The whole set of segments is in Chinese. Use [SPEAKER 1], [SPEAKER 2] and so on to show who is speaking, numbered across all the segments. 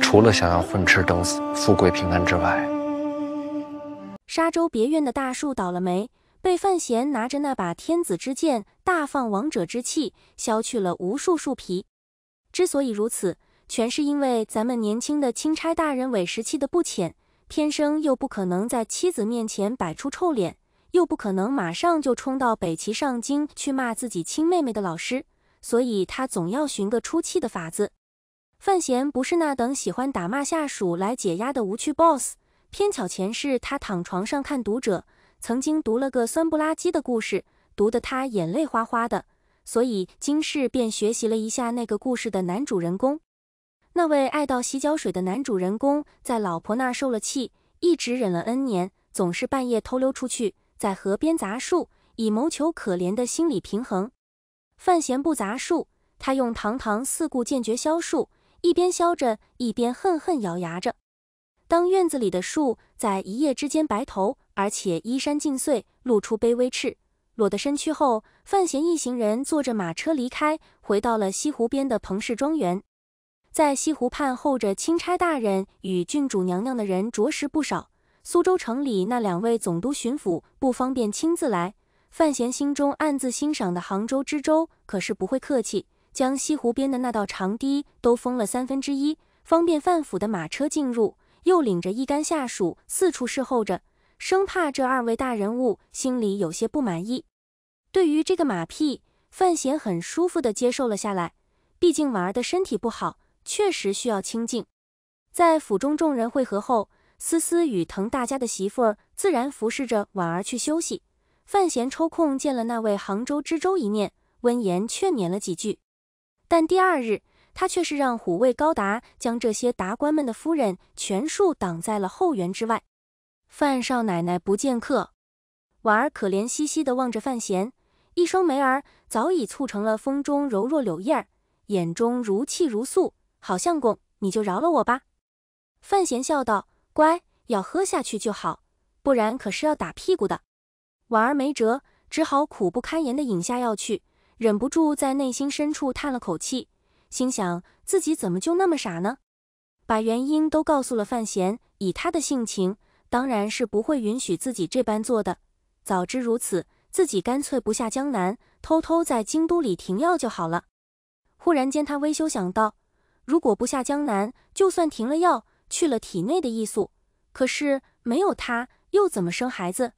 [SPEAKER 1] 除了想要混吃等死、富贵平安之外，沙洲别院的大树倒了霉，被范闲拿着那把天子之剑，大放王者之气，削去了无数树皮。之所以如此，全是因为咱们年轻的钦差大人委实气得不浅，天生又不可能在妻子面前摆出臭脸，又不可能马上就冲到北齐上京去骂自己亲妹妹的老师，所以他总要寻个出气的法子。范闲不是那等喜欢打骂下属来解压的无趣 boss，偏巧前世他躺床上看读者，曾经读了个酸不拉几的故事，读得他眼泪哗哗的，所以今世便学习了一下那个故事的男主人公，那位爱到洗脚水的男主人公，在老婆那受了气，一直忍了 n 年，总是半夜偷溜出去，在河边砸树，以谋求可怜的心理平衡。范闲不砸树，他用堂堂四顾剑绝削树。一边削着，一边恨恨咬牙着。当院子里的树在一夜之间白头，而且衣衫尽碎，露出卑微赤裸的身躯后，范闲一行人坐着马车离开，回到了西湖边的彭氏庄园。在西湖畔候着钦差大人与郡主娘娘的人着实不少。苏州城里那两位总督巡抚不方便亲自来，范闲心中暗自欣赏的杭州知州可是不会客气。将西湖边的那道长堤都封了三分之一，方便范府的马车进入。又领着一干下属四处侍候着，生怕这二位大人物心里有些不满意。对于这个马屁，范闲很舒服的接受了下来。毕竟婉儿的身体不好，确实需要清静。在府中众人会合后，思思与滕大家的媳妇儿自然服侍着婉儿去休息。范闲抽空见了那位杭州知州一面，温言劝勉了几句。但第二日，他却是让虎卫高达将这些达官们的夫人全数挡在了后园之外。范少奶奶不见客。婉儿可怜兮兮的望着范闲，一双眉儿早已蹙成了风中柔弱柳叶儿，眼中如泣如诉：“好相公，你就饶了我吧。”范闲笑道：“乖，要喝下去就好，不然可是要打屁股的。”婉儿没辙，只好苦不堪言的饮下药去。忍不住在内心深处叹了口气，心想自己怎么就那么傻呢？把原因都告诉了范闲，以他的性情，当然是不会允许自己这般做的。早知如此，自己干脆不下江南，偷偷在京都里停药就好了。忽然间，他微羞想到，如果不下江南，就算停了药，去了体内的异素，可是没有他，又怎么生孩子？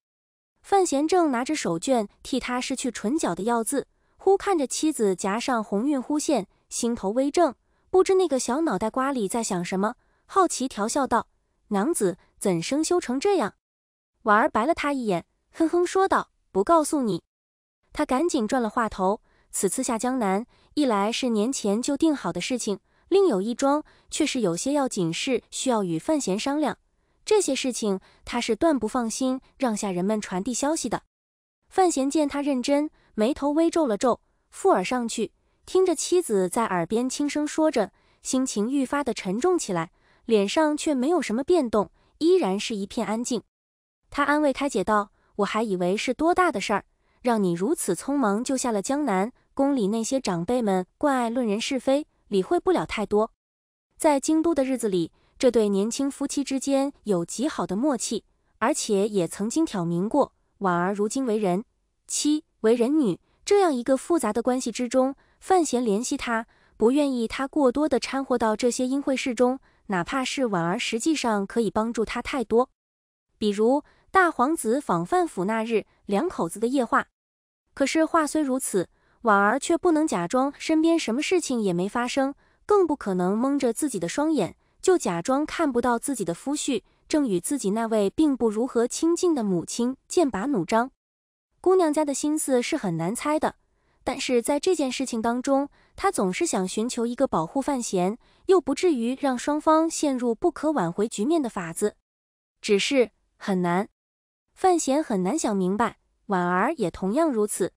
[SPEAKER 1] 范闲正拿着手绢替他拭去唇角的药渍。忽看着妻子颊上红晕忽现，心头微怔，不知那个小脑袋瓜里在想什么，好奇调笑道：“娘子怎生修成这样？”婉儿白了他一眼，哼哼说道：“不告诉你。”他赶紧转了话头：“此次下江南，一来是年前就定好的事情，另有一桩却是有些要紧事需要与范闲商量。这些事情他是断不放心让下人们传递消息的。”范闲见他认真。眉头微皱了皱，附耳上去听着妻子在耳边轻声说着，心情愈发的沉重起来，脸上却没有什么变动，依然是一片安静。他安慰开姐道：“我还以为是多大的事儿，让你如此匆忙救下了江南。宫里那些长辈们惯爱论人是非，理会不了太多。在京都的日子里，这对年轻夫妻之间有极好的默契，而且也曾经挑明过。婉儿如今为人妻。”为人女这样一个复杂的关系之中，范闲联系她，不愿意她过多的掺和到这些阴会事中，哪怕是婉儿实际上可以帮助她太多，比如大皇子访范府那日两口子的夜话。可是话虽如此，婉儿却不能假装身边什么事情也没发生，更不可能蒙着自己的双眼就假装看不到自己的夫婿正与自己那位并不如何亲近的母亲剑拔弩张。姑娘家的心思是很难猜的，但是在这件事情当中，她总是想寻求一个保护范闲，又不至于让双方陷入不可挽回局面的法子，只是很难。范闲很难想明白，婉儿也同样如此，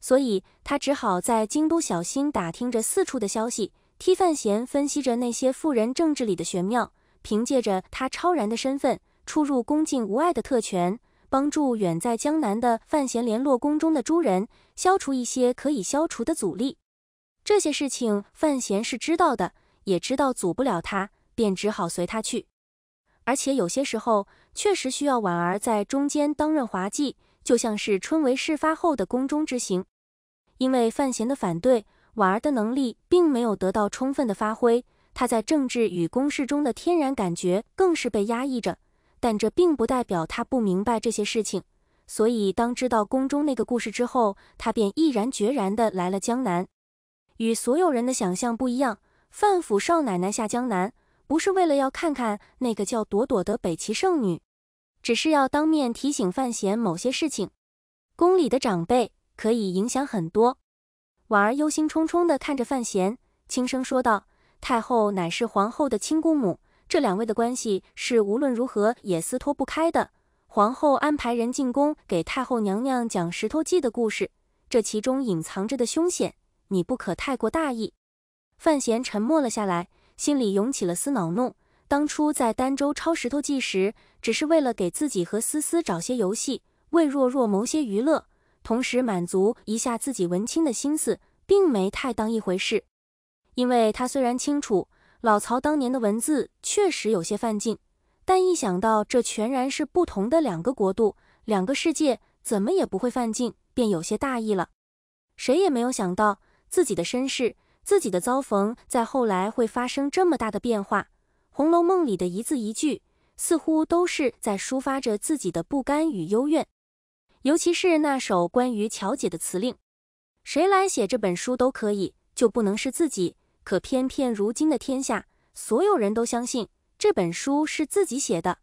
[SPEAKER 1] 所以她只好在京都小心打听着四处的消息，替范闲分析着那些富人政治里的玄妙，凭借着他超然的身份，出入恭敬无碍的特权。帮助远在江南的范闲联络宫中的诸人，消除一些可以消除的阻力。这些事情范闲是知道的，也知道阻不了他，便只好随他去。而且有些时候确实需要婉儿在中间当润滑剂，就像是春闱事发后的宫中之行。因为范闲的反对，婉儿的能力并没有得到充分的发挥，他在政治与公事中的天然感觉更是被压抑着。但这并不代表他不明白这些事情，所以当知道宫中那个故事之后，他便毅然决然地来了江南。与所有人的想象不一样，范府少奶奶下江南不是为了要看看那个叫朵朵的北齐圣女，只是要当面提醒范闲某些事情。宫里的长辈可以影响很多。婉儿忧心忡忡地看着范闲，轻声说道：“太后乃是皇后的亲姑母。”这两位的关系是无论如何也撕脱不开的。皇后安排人进宫给太后娘娘讲《石头记》的故事，这其中隐藏着的凶险，你不可太过大意。范闲沉默了下来，心里涌起了丝恼怒。当初在丹州抄《石头记》时，只是为了给自己和思思找些游戏，为若若谋些娱乐，同时满足一下自己文青的心思，并没太当一回事。因为他虽然清楚。老曹当年的文字确实有些犯禁，但一想到这全然是不同的两个国度、两个世界，怎么也不会犯禁，便有些大意了。谁也没有想到自己的身世、自己的遭逢，在后来会发生这么大的变化。《红楼梦》里的一字一句，似乎都是在抒发着自己的不甘与幽怨，尤其是那首关于巧姐的词令。谁来写这本书都可以，就不能是自己。可偏偏如今的天下，所有人都相信这本书是自己写的。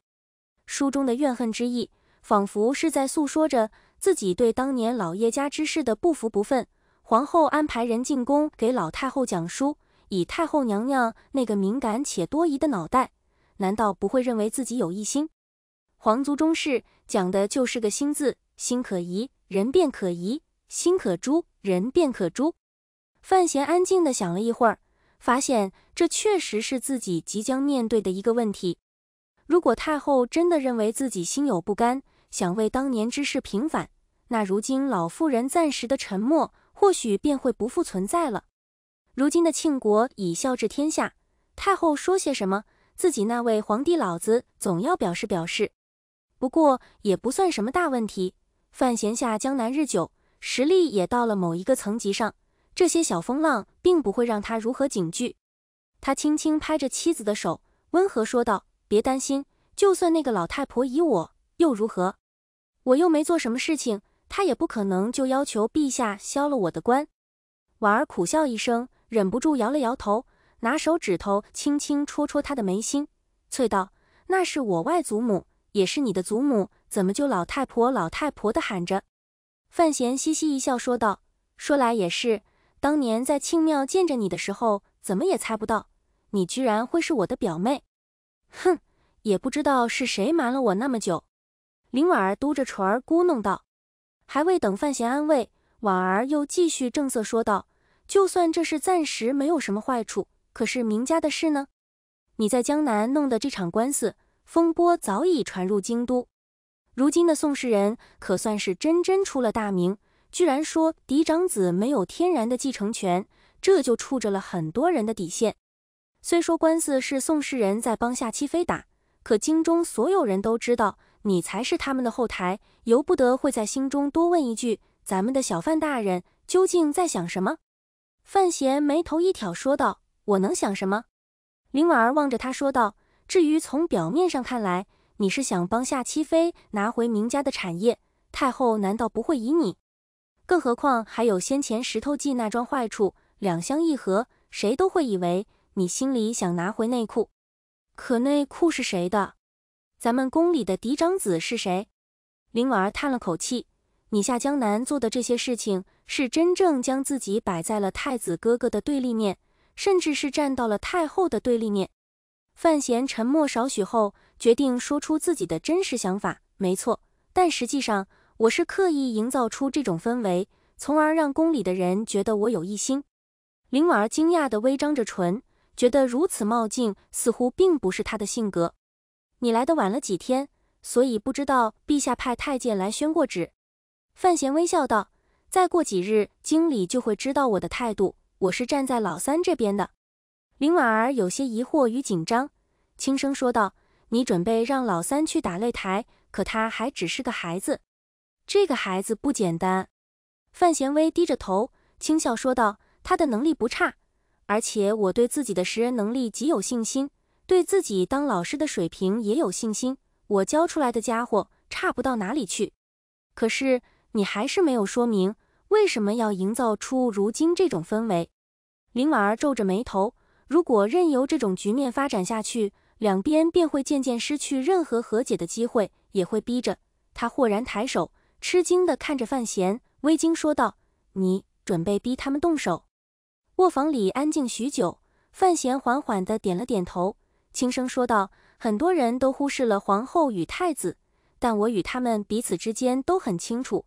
[SPEAKER 1] 书中的怨恨之意，仿佛是在诉说着自己对当年老叶家之事的不服不忿。皇后安排人进宫给老太后讲书，以太后娘娘那个敏感且多疑的脑袋，难道不会认为自己有异心？皇族中事讲的就是个心字，心可疑，人便可疑；心可诛，人便可诛。范闲安静的想了一会儿。发现这确实是自己即将面对的一个问题。如果太后真的认为自己心有不甘，想为当年之事平反，那如今老妇人暂时的沉默，或许便会不复存在了。如今的庆国以孝治天下，太后说些什么，自己那位皇帝老子总要表示表示。不过也不算什么大问题。范闲下江南日久，实力也到了某一个层级上。这些小风浪并不会让他如何警惧，他轻轻拍着妻子的手，温和说道：“别担心，就算那个老太婆疑我又如何？我又没做什么事情，她也不可能就要求陛下削了我的官。”婉儿苦笑一声，忍不住摇了摇头，拿手指头轻轻戳戳他的眉心，脆道：“那是我外祖母，也是你的祖母，怎么就老太婆老太婆的喊着？”范闲嘻嘻一笑，说道：“说来也是。”当年在庆庙见着你的时候，怎么也猜不到，你居然会是我的表妹。哼，也不知道是谁瞒了我那么久。林婉儿嘟着唇儿咕哝道。还未等范闲安慰，婉儿又继续正色说道：“就算这事暂时没有什么坏处，可是明家的事呢？你在江南弄的这场官司风波，早已传入京都。如今的宋氏人可算是真真出了大名。”居然说嫡长子没有天然的继承权，这就触着了很多人的底线。虽说官司是宋氏人在帮夏七妃打，可京中所有人都知道你才是他们的后台，由不得会在心中多问一句：咱们的小范大人究竟在想什么？范闲眉头一挑，说道：“我能想什么？”林婉儿望着他说道：“至于从表面上看来，你是想帮夏七妃拿回明家的产业，太后难道不会疑你？”更何况还有先前石头记那桩坏处，两相一合，谁都会以为你心里想拿回内裤。可内裤是谁的？咱们宫里的嫡长子是谁？林婉儿叹了口气：“你下江南做的这些事情，是真正将自己摆在了太子哥哥的对立面，甚至是站到了太后的对立面。”范闲沉默少许后，决定说出自己的真实想法。没错，但实际上。我是刻意营造出这种氛围，从而让宫里的人觉得我有异心。林婉儿惊讶地微张着唇，觉得如此冒进似乎并不是她的性格。你来的晚了几天，所以不知道陛下派太监来宣过旨。范闲微笑道：“再过几日，经理就会知道我的态度。我是站在老三这边的。”林婉儿有些疑惑与紧张，轻声说道：“你准备让老三去打擂台？可他还只是个孩子。”这个孩子不简单，范闲微低着头轻笑说道：“他的能力不差，而且我对自己的识人能力极有信心，对自己当老师的水平也有信心。我教出来的家伙差不到哪里去。可是你还是没有说明为什么要营造出如今这种氛围。”林婉儿皱着眉头：“如果任由这种局面发展下去，两边便会渐渐失去任何和解的机会，也会逼着……”他豁然抬手。吃惊地看着范闲，微惊说道：“你准备逼他们动手？”卧房里安静许久，范闲缓缓的点了点头，轻声说道：“很多人都忽视了皇后与太子，但我与他们彼此之间都很清楚，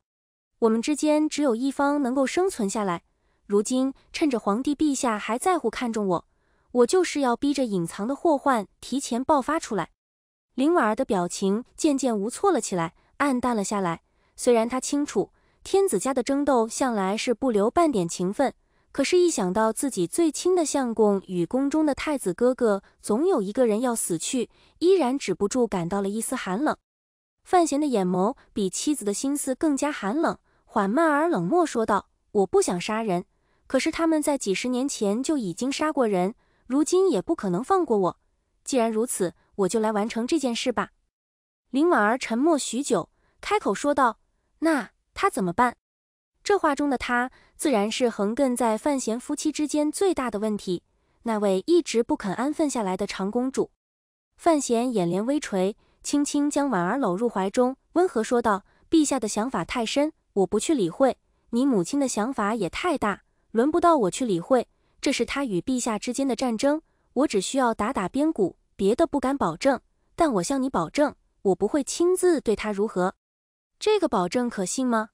[SPEAKER 1] 我们之间只有一方能够生存下来。如今趁着皇帝陛下还在乎看重我，我就是要逼着隐藏的祸患提前爆发出来。”林婉儿的表情渐渐无措了起来，暗淡了下来。虽然他清楚天子家的争斗向来是不留半点情分，可是，一想到自己最亲的相公与宫中的太子哥哥，总有一个人要死去，依然止不住感到了一丝寒冷。范闲的眼眸比妻子的心思更加寒冷，缓慢而冷漠说道：“我不想杀人，可是他们在几十年前就已经杀过人，如今也不可能放过我。既然如此，我就来完成这件事吧。”林婉儿沉默许久，开口说道。那他怎么办？这话中的他，自然是横亘在范闲夫妻之间最大的问题——那位一直不肯安分下来的长公主。范闲眼帘微垂，轻轻将婉儿搂入怀中，温和说道：“陛下的想法太深，我不去理会；你母亲的想法也太大，轮不到我去理会。这是他与陛下之间的战争，我只需要打打边鼓，别的不敢保证。但我向你保证，我不会亲自对他如何。”这个保证可信吗？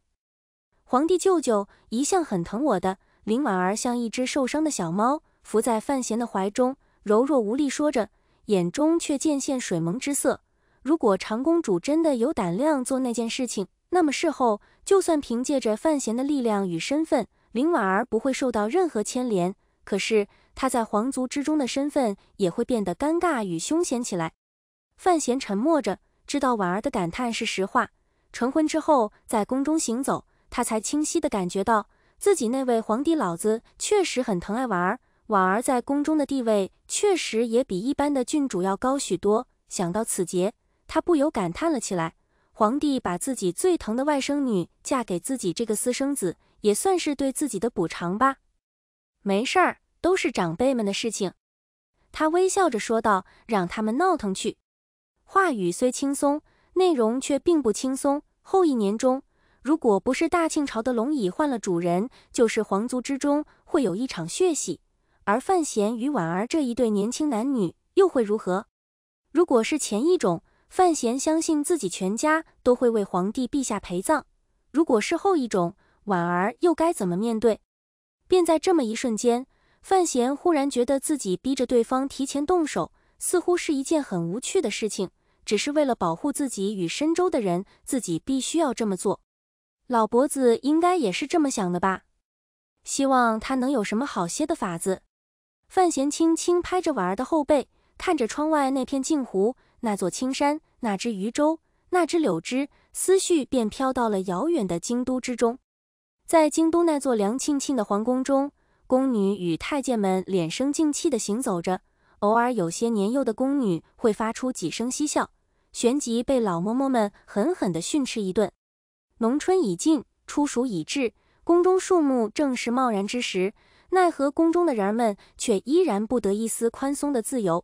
[SPEAKER 1] 皇帝舅舅一向很疼我的。林婉儿像一只受伤的小猫，伏在范闲的怀中，柔弱无力，说着，眼中却渐现水萌之色。如果长公主真的有胆量做那件事情，那么事后就算凭借着范闲的力量与身份，林婉儿不会受到任何牵连。可是她在皇族之中的身份也会变得尴尬与凶险起来。范闲沉默着，知道婉儿的感叹是实话。成婚之后，在宫中行走，他才清晰地感觉到自己那位皇帝老子确实很疼爱婉儿，婉儿在宫中的地位确实也比一般的郡主要高许多。想到此节，他不由感叹了起来：皇帝把自己最疼的外甥女嫁给自己这个私生子，也算是对自己的补偿吧。没事儿，都是长辈们的事情。他微笑着说道：“让他们闹腾去。”话语虽轻松，内容却并不轻松。后一年中，如果不是大清朝的龙椅换了主人，就是皇族之中会有一场血洗，而范闲与婉儿这一对年轻男女又会如何？如果是前一种，范闲相信自己全家都会为皇帝陛下陪葬；如果是后一种，婉儿又该怎么面对？便在这么一瞬间，范闲忽然觉得自己逼着对方提前动手，似乎是一件很无趣的事情。只是为了保护自己与深州的人，自己必须要这么做。老伯子应该也是这么想的吧？希望他能有什么好些的法子。范闲轻轻拍着婉儿的后背，看着窗外那片镜湖、那座青山、那只渔舟、那只柳枝，思绪便飘到了遥远的京都之中。在京都那座凉沁沁的皇宫中，宫女与太监们敛声静气的行走着，偶尔有些年幼的宫女会发出几声嬉笑。旋即被老嬷嬷们狠狠地训斥一顿。农春已尽，初暑已至，宫中树木正是贸然之时，奈何宫中的人儿们却依然不得一丝宽松的自由。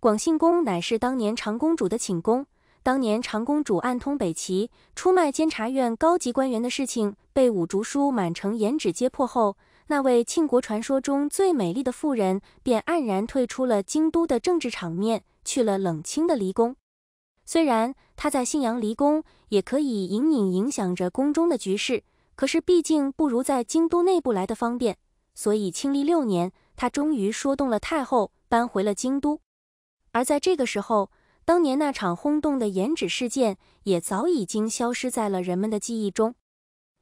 [SPEAKER 1] 广信宫乃是当年长公主的寝宫，当年长公主暗通北齐，出卖监察院高级官员的事情被五竹叔满城颜指揭破后，那位庆国传说中最美丽的妇人便黯然退出了京都的政治场面，去了冷清的离宫。虽然他在信阳离宫，也可以隐隐影响着宫中的局势，可是毕竟不如在京都内部来的方便。所以庆历六年，他终于说动了太后，搬回了京都。而在这个时候，当年那场轰动的延纸事件也早已经消失在了人们的记忆中。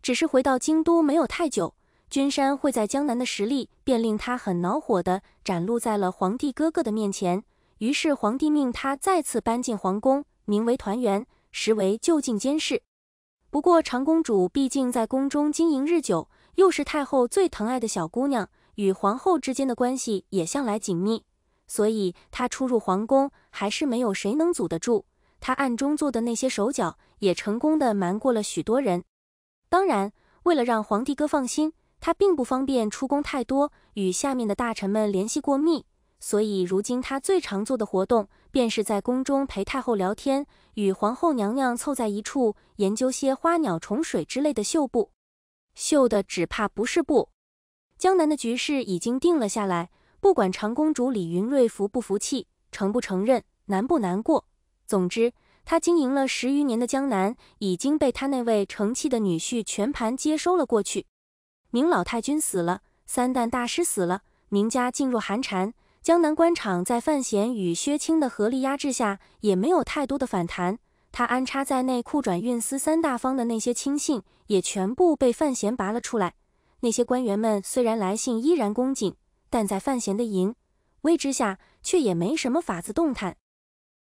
[SPEAKER 1] 只是回到京都没有太久，君山会在江南的实力便令他很恼火地展露在了皇帝哥哥的面前。于是皇帝命他再次搬进皇宫。名为团圆，实为就近监视。不过长公主毕竟在宫中经营日久，又是太后最疼爱的小姑娘，与皇后之间的关系也向来紧密，所以她出入皇宫还是没有谁能阻得住。她暗中做的那些手脚，也成功的瞒过了许多人。当然，为了让皇帝哥放心，她并不方便出宫太多，与下面的大臣们联系过密，所以如今她最常做的活动。便是在宫中陪太后聊天，与皇后娘娘凑在一处研究些花鸟虫水之类的绣布，绣的只怕不是布。江南的局势已经定了下来，不管长公主李云瑞服不服气，承不承认，难不难过，总之，他经营了十余年的江南已经被他那位成器的女婿全盘接收了过去。明老太君死了，三旦大师死了，明家静若寒蝉。江南官场在范闲与薛青的合力压制下，也没有太多的反弹。他安插在内库转运司三大方的那些亲信，也全部被范闲拔了出来。那些官员们虽然来信依然恭谨，但在范闲的淫威之下，却也没什么法子动弹。